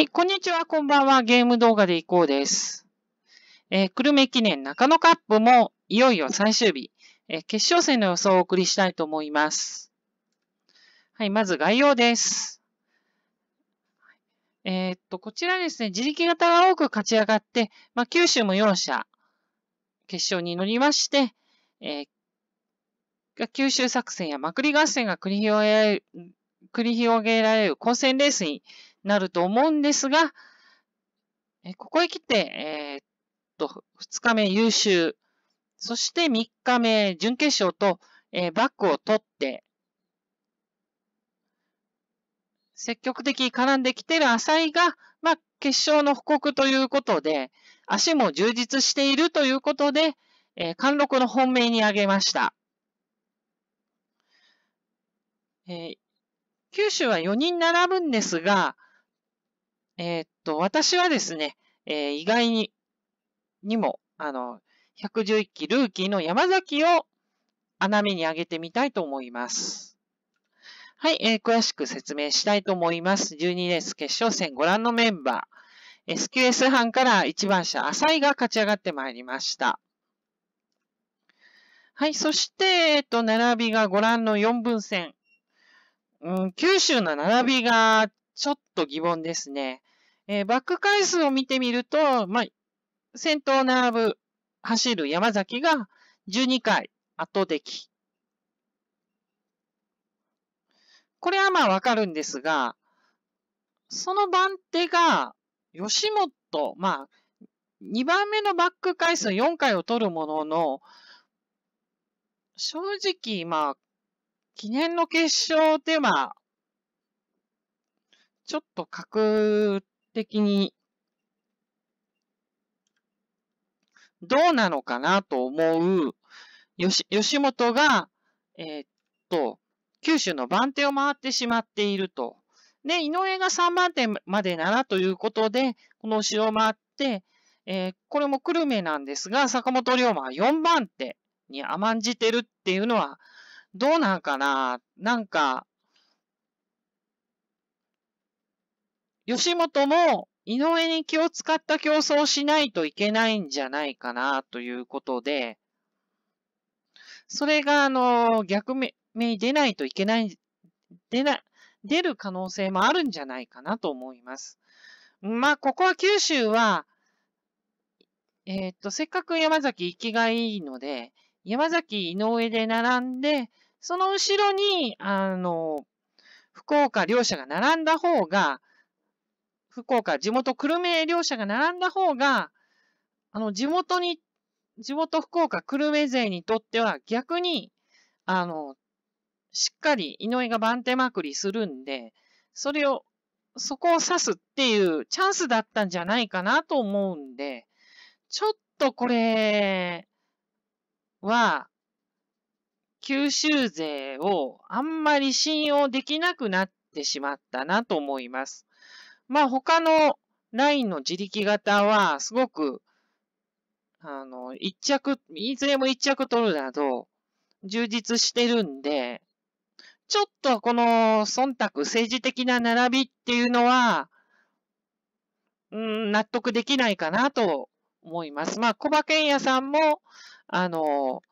はい、こんにちは、こんばんは。ゲーム動画でいこうです。えー、久留米記念中野カップもいよいよ最終日、えー、決勝戦の予想をお送りしたいと思います。はい、まず概要です。えー、っと、こちらですね、自力型が多く勝ち上がって、まあ、九州も4社、決勝に乗りまして、えー、九州作戦やまくり合戦が繰り広げられる混戦レースになると思うんですが、えここへ来て、えー、っと、2日目優秀、そして3日目準決勝と、えー、バックを取って、積極的に絡んできている浅井が、まあ、決勝の布告ということで、足も充実しているということで、えー、貫禄の本命に挙げました。えー、九州は4人並ぶんですが、えー、っと、私はですね、えー、意外に、にも、あの、111期ルーキーの山崎を穴目に上げてみたいと思います。はい、えー、詳しく説明したいと思います。12レース決勝戦ご覧のメンバー。SQS 班から1番車、浅井が勝ち上がってまいりました。はい、そして、えっと、並びがご覧の4分線。うん、九州の並びがちょっと疑問ですね。えー、バック回数を見てみると、まあ、先頭を並ぶ、走る山崎が12回後出来。これはまあわかるんですが、その番手が、吉本、まあ、2番目のバック回数4回を取るものの、正直、まあ、記念の決勝では、ちょっと確的にどうなのかなと思う、吉吉本が、えー、っと、九州の番手を回ってしまっていると。で、井上が3番手までならということで、この後ろを回って、えー、これも久留米なんですが、坂本龍馬は4番手に甘んじてるっていうのは、どうなんかななんか、吉本も井上に気を使った競争をしないといけないんじゃないかなということで、それが、あの、逆目に出ないといけない、出な、出る可能性もあるんじゃないかなと思います。まあ、ここは九州は、えー、っと、せっかく山崎行きがいいので、山崎井上で並んで、その後ろに、あの、福岡両者が並んだ方が、福岡、地元久留米両者が並んだ方が、あの、地元に、地元福岡、久留米勢にとっては逆に、あの、しっかり井上が番手まくりするんで、それを、そこを指すっていうチャンスだったんじゃないかなと思うんで、ちょっとこれは、九州勢をあんまり信用できなくなってしまったなと思います。まあ他のラインの自力型はすごく、あの、一着、いずれも一着取るなど、充実してるんで、ちょっとこの忖度、政治的な並びっていうのは、うん、納得できないかなと思います。まあ、小馬健也さんも、あの、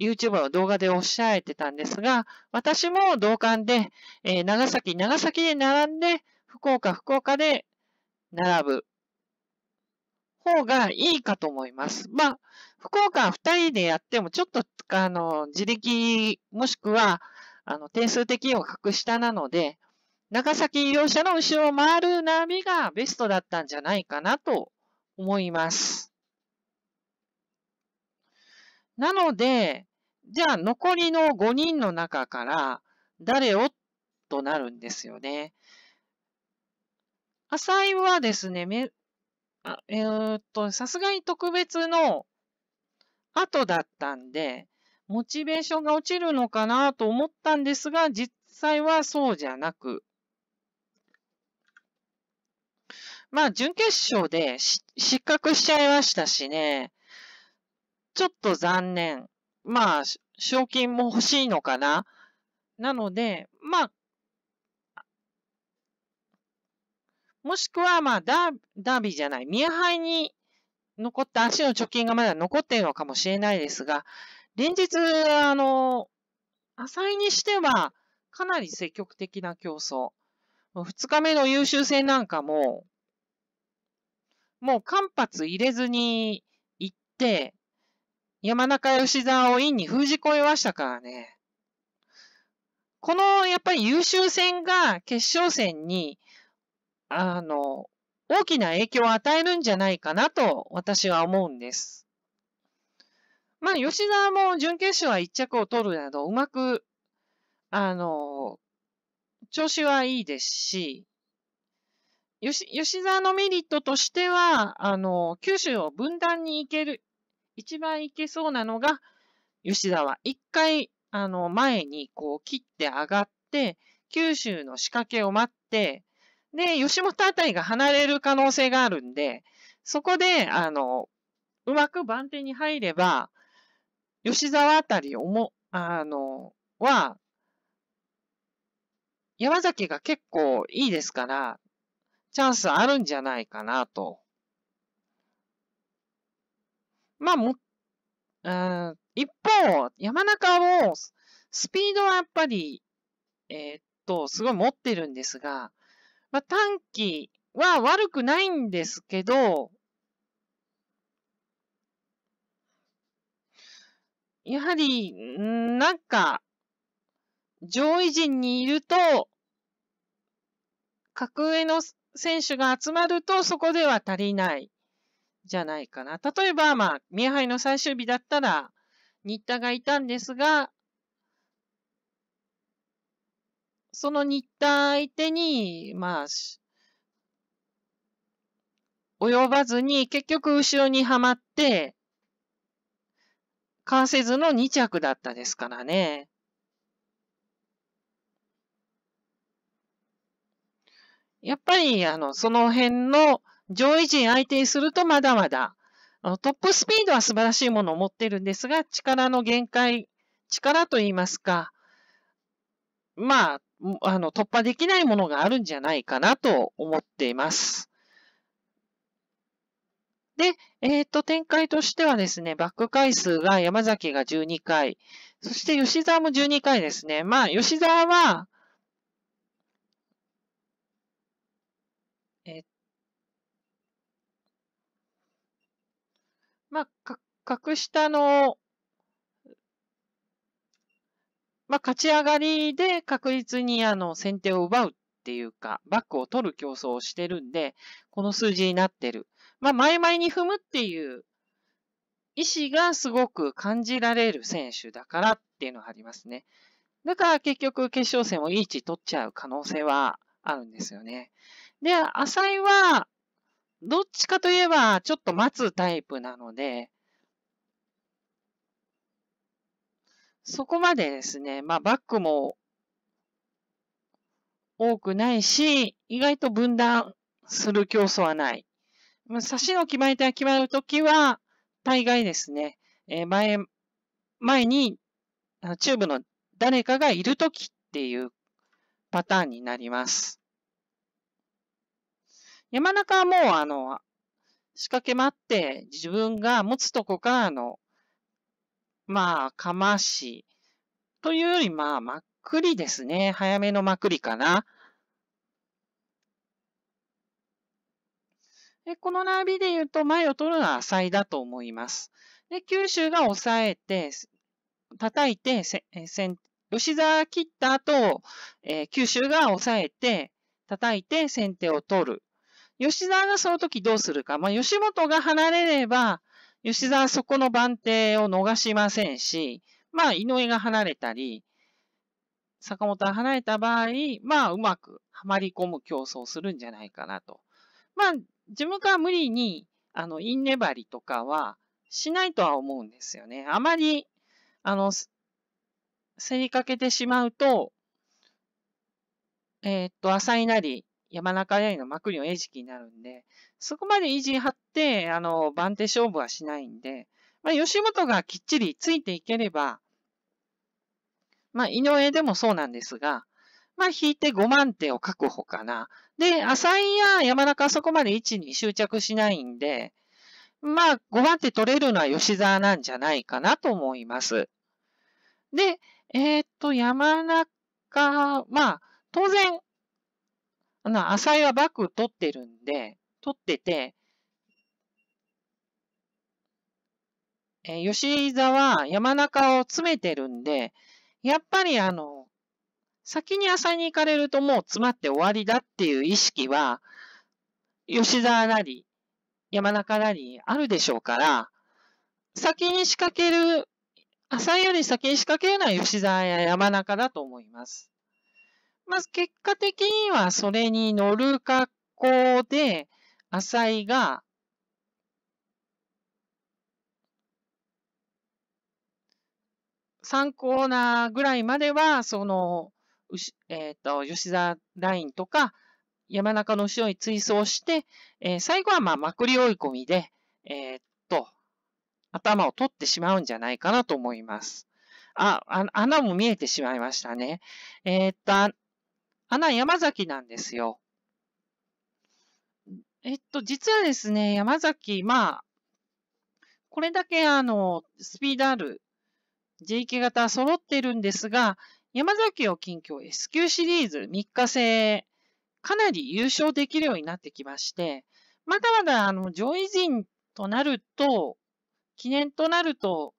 YouTuber の動画でおっしゃえてたんですが、私も同感で、えー、長崎、長崎で並んで、福岡、福岡で並ぶ方がいいかと思います。まあ、福岡は2人でやっても、ちょっと、あの、自力、もしくは、あの、点数的には格下なので、長崎両者の後ろを回る並びがベストだったんじゃないかなと思います。なので、じゃあ残りの5人の中から誰をとなるんですよね。浅井はですね、め、あえー、っと、さすがに特別の後だったんで、モチベーションが落ちるのかなと思ったんですが、実際はそうじゃなく、まあ、準決勝で失格しちゃいましたしね、ちょっと残念。まあ、賞金も欲しいのかな。なので、まあ、もしくは、まあダ、ダービーじゃない、宮杯に残った足の貯金がまだ残っているのかもしれないですが、連日、あの、浅井にしては、かなり積極的な競争。2日目の優秀戦なんかも、もう間髪入れずに行って、山中吉沢をインに封じ込めましたからね。この、やっぱり優秀戦が決勝戦にあの、大きな影響を与えるんじゃないかなと私は思うんです。まあ、吉沢も準決勝は1着を取るなど、うまく、あの、調子はいいですし、吉吉沢のメリットとしては、あの、九州を分断に行ける、一番行けそうなのが、吉沢。一回、あの、前にこう切って上がって、九州の仕掛けを待って、で、吉本あたりが離れる可能性があるんで、そこで、あの、うまく番手に入れば、吉沢あたりをも、あの、は、山崎が結構いいですから、チャンスあるんじゃないかなと。まあ、も、うん、一方、山中も、スピードはやっぱり、えー、っと、すごい持ってるんですが、まあ、短期は悪くないんですけど、やはり、なんか、上位陣にいると、格上の選手が集まると、そこでは足りないじゃないかな。例えば、まあ、宮杯の最終日だったら、新田がいたんですが、その新田相手に、まあ、及ばずに、結局後ろにはまって、関せずの2着だったですからね。やっぱり、あの、その辺の上位陣相手にするとまだまだ、あのトップスピードは素晴らしいものを持ってるんですが、力の限界、力と言いますか、まあ、あの、突破できないものがあるんじゃないかなと思っています。で、えっ、ー、と、展開としてはですね、バック回数が山崎が12回、そして吉沢も12回ですね。まあ、吉沢は、えまあ、格下のまあ、勝ち上がりで確実にあの、先手を奪うっていうか、バックを取る競争をしてるんで、この数字になってる。まあ、前々に踏むっていう意思がすごく感じられる選手だからっていうのがありますね。だから結局決勝戦をいい位置取っちゃう可能性はあるんですよね。で、浅井は、どっちかといえばちょっと待つタイプなので、そこまでですね、まあバックも多くないし、意外と分断する競争はない。差しの決まり手が決まるときは、大概ですね、えー、前、前に、チューブの誰かがいるときっていうパターンになります。山中はもう、あの、仕掛けもあって、自分が持つとこからのまあ、かまし。というより、まあ、まっくりですね。早めのまくりかな。でこの並びで言うと、前を取るのは浅いだと思います。で、九州が抑えて、叩いて、せせ吉沢切った後、えー、九州が抑えて、叩いて先手を取る。吉沢がその時どうするか。まあ、吉本が離れれば、吉沢そこの番手を逃しませんし、まあ、井上が離れたり、坂本が離れた場合、まあ、うまくはまり込む競争をするんじゃないかなと。まあ、自分から無理に、あの、インネバリとかはしないとは思うんですよね。あまり、あの、競りかけてしまうと、えー、っと、浅いなり、山中屋の幕僚餌食になるんで、そこまで意地張って、あの、番手勝負はしないんで、まあ、吉本がきっちりついていければ、まあ、井上でもそうなんですが、まあ、引いて5万手を確保かな。で、浅井や山中はそこまで位置に執着しないんで、まあ、5番手取れるのは吉沢なんじゃないかなと思います。で、えー、っと、山中、まあ、当然、この浅井はバック取ってるんで、取ってて、え吉沢、山中を詰めてるんで、やっぱりあの、先に浅井に行かれるともう詰まって終わりだっていう意識は、吉沢なり、山中なりあるでしょうから、先に仕掛ける、浅井より先に仕掛けるのは吉沢や山中だと思います。まず結果的にはそれに乗る格好で、浅井が、3コーナーぐらいまでは、その、えっ、ー、と、吉田ラインとか、山中の後ろに追走して、えー、最後はまあ、まくり追い込みで、えー、っと、頭を取ってしまうんじゃないかなと思います。あ、あ穴も見えてしまいましたね。えー、っと、花山崎なんですよ。えっと、実はですね、山崎、まあ、これだけあの、スピードある JK 型揃ってるんですが、山崎を近況 S 級シリーズ3日制、かなり優勝できるようになってきまして、まだまだあの上位陣となると、記念となると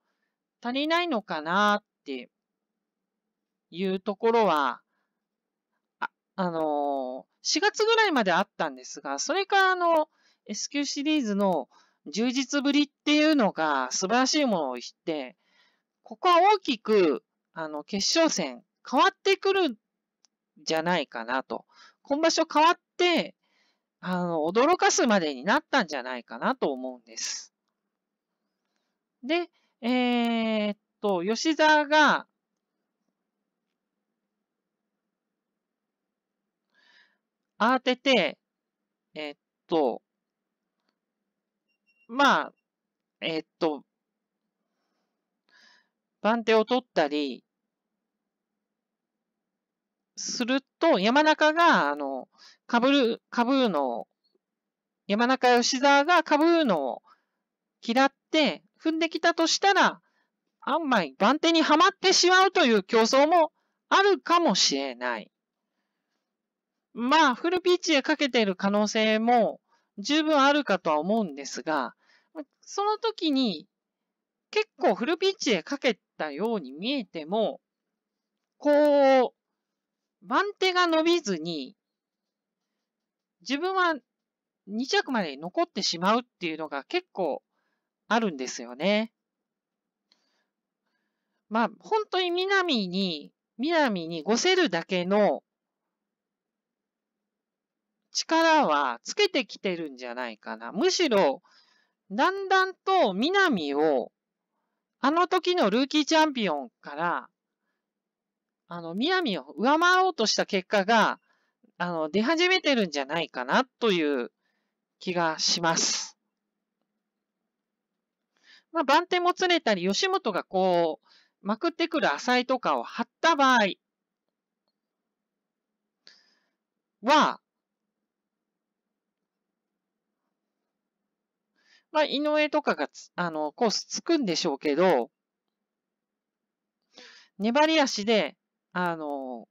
足りないのかなっていうところはあの4月ぐらいまであったんですが、それからあの、S q シリーズの充実ぶりっていうのが素晴らしいものを言って、ここは大きく、あの、決勝戦変わってくるんじゃないかなと。今場所変わって、あの、驚かすまでになったんじゃないかなと思うんです。で、えー、っと、吉沢が、慌てて、えっと、まあ、えっと、番手を取ったり、すると、山中が、あの、かぶる、かぶるのを、山中吉沢がかぶるのを嫌って踏んできたとしたら、あんまり番手にはまってしまうという競争もあるかもしれない。まあ、フルピッチへかけている可能性も十分あるかとは思うんですが、その時に結構フルピッチへかけたように見えても、こう、番手が伸びずに、自分は2着まで残ってしまうっていうのが結構あるんですよね。まあ、本当に南に、南にごせるだけの力はつけてきてるんじゃないかな。むしろ、だんだんと南を、あの時のルーキーチャンピオンから、あの、南を上回ろうとした結果が、あの、出始めてるんじゃないかなという気がします。まあ、番手もつれたり、吉本がこう、まくってくる浅いとかを張った場合は、まあ、井上とかがあの、コースつくんでしょうけど、粘り足で、あの、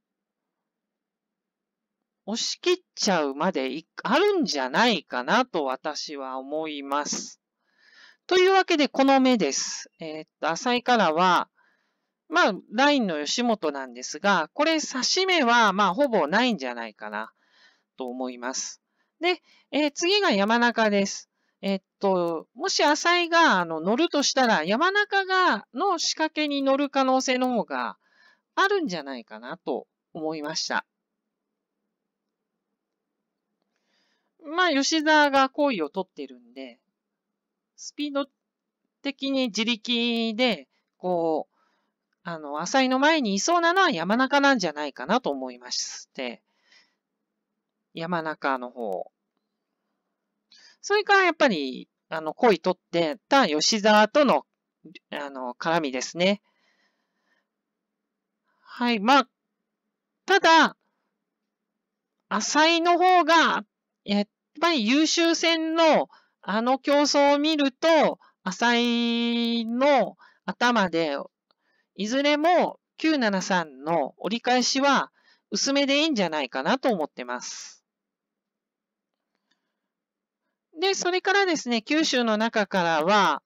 押し切っちゃうまでいあるんじゃないかなと私は思います。というわけで、この目です。えー、っと、浅井からは、まあ、ラインの吉本なんですが、これ、指し目は、まあ、ほぼないんじゃないかな、と思います。で、えー、次が山中です。えっと、もし浅井があの乗るとしたら、山中がの仕掛けに乗る可能性の方があるんじゃないかなと思いました。まあ、吉沢が行為を取ってるんで、スピード的に自力で、こう、あの、浅井の前にいそうなのは山中なんじゃないかなと思いまして、山中の方。それからやっぱり、あの、恋取ってた吉沢との、あの、絡みですね。はい、まあ、ただ、浅井の方が、やっぱり優秀戦のあの競争を見ると、浅井の頭で、いずれも973の折り返しは薄めでいいんじゃないかなと思ってます。で、それからですね、九州の中からは、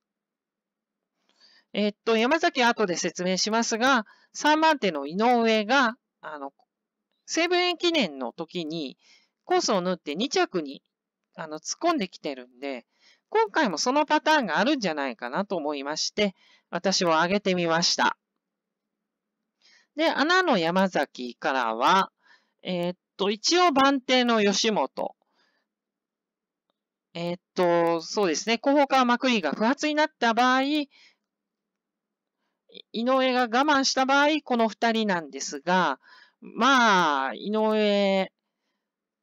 えっと、山崎後で説明しますが、3番手の井上が、あの、西武園記念の時にコースを縫って2着にあの突っ込んできてるんで、今回もそのパターンがあるんじゃないかなと思いまして、私を上げてみました。で、穴の山崎からは、えー、っと、一応番手の吉本。えー、っと、そうですね。後方からマクが不発になった場合、井上が我慢した場合、この二人なんですが、まあ、井上、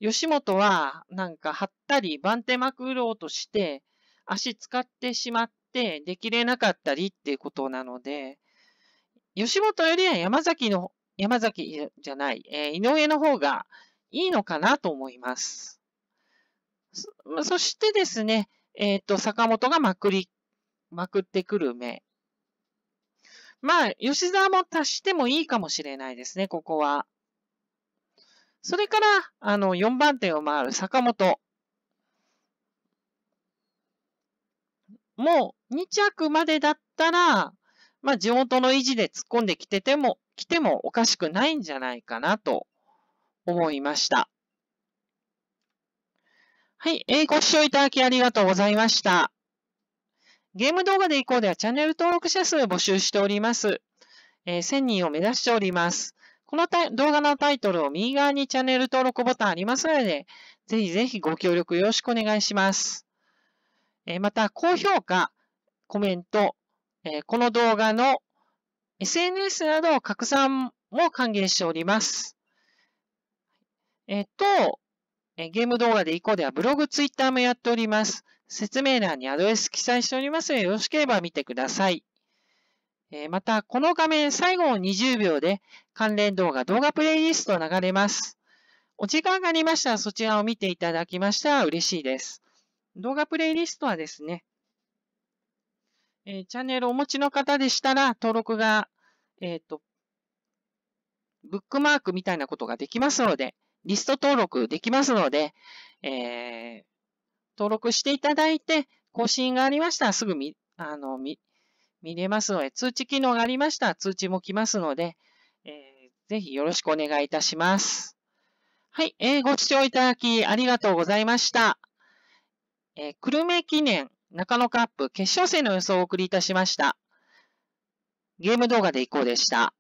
吉本は、なんか、張ったり、番手まくろうとして、足使ってしまって、できれなかったりっていうことなので、吉本よりは山崎の、山崎じゃない、えー、井上の方がいいのかなと思います。そそしてですね、えっ、ー、と、坂本がまくり、まくってくる目。まあ、吉沢も足してもいいかもしれないですね、ここは。それから、あの、4番手を回る坂本。もう、2着までだったら、まあ、地元の維持で突っ込んできてても、来てもおかしくないんじゃないかなと思いました。はい、えー、ご視聴いただきありがとうございました。ゲーム動画で以降ではチャンネル登録者数を募集しております。えー、1000人を目指しております。この動画のタイトルを右側にチャンネル登録ボタンありますので、ぜひぜひご協力よろしくお願いします。えー、また、高評価、コメント、えー、この動画の SNS など拡散も歓迎しております。えっ、と、ゲーム動画で以降ではブログ、ツイッターもやっております。説明欄にアドレス記載しておりますので、よろしければ見てください。また、この画面最後の20秒で関連動画、動画プレイリスト流れます。お時間がありましたらそちらを見ていただきましたら嬉しいです。動画プレイリストはですね、えチャンネルをお持ちの方でしたら登録が、えっ、ー、と、ブックマークみたいなことができますので、リスト登録できますので、えー、登録していただいて、更新がありましたらすぐ見、あの、見、見れますので、通知機能がありましたら通知も来ますので、えー、ぜひよろしくお願いいたします。はい、えー、ご視聴いただきありがとうございました。えー、久留米記念中野カップ決勝戦の予想をお送りいたしました。ゲーム動画でいこうでした。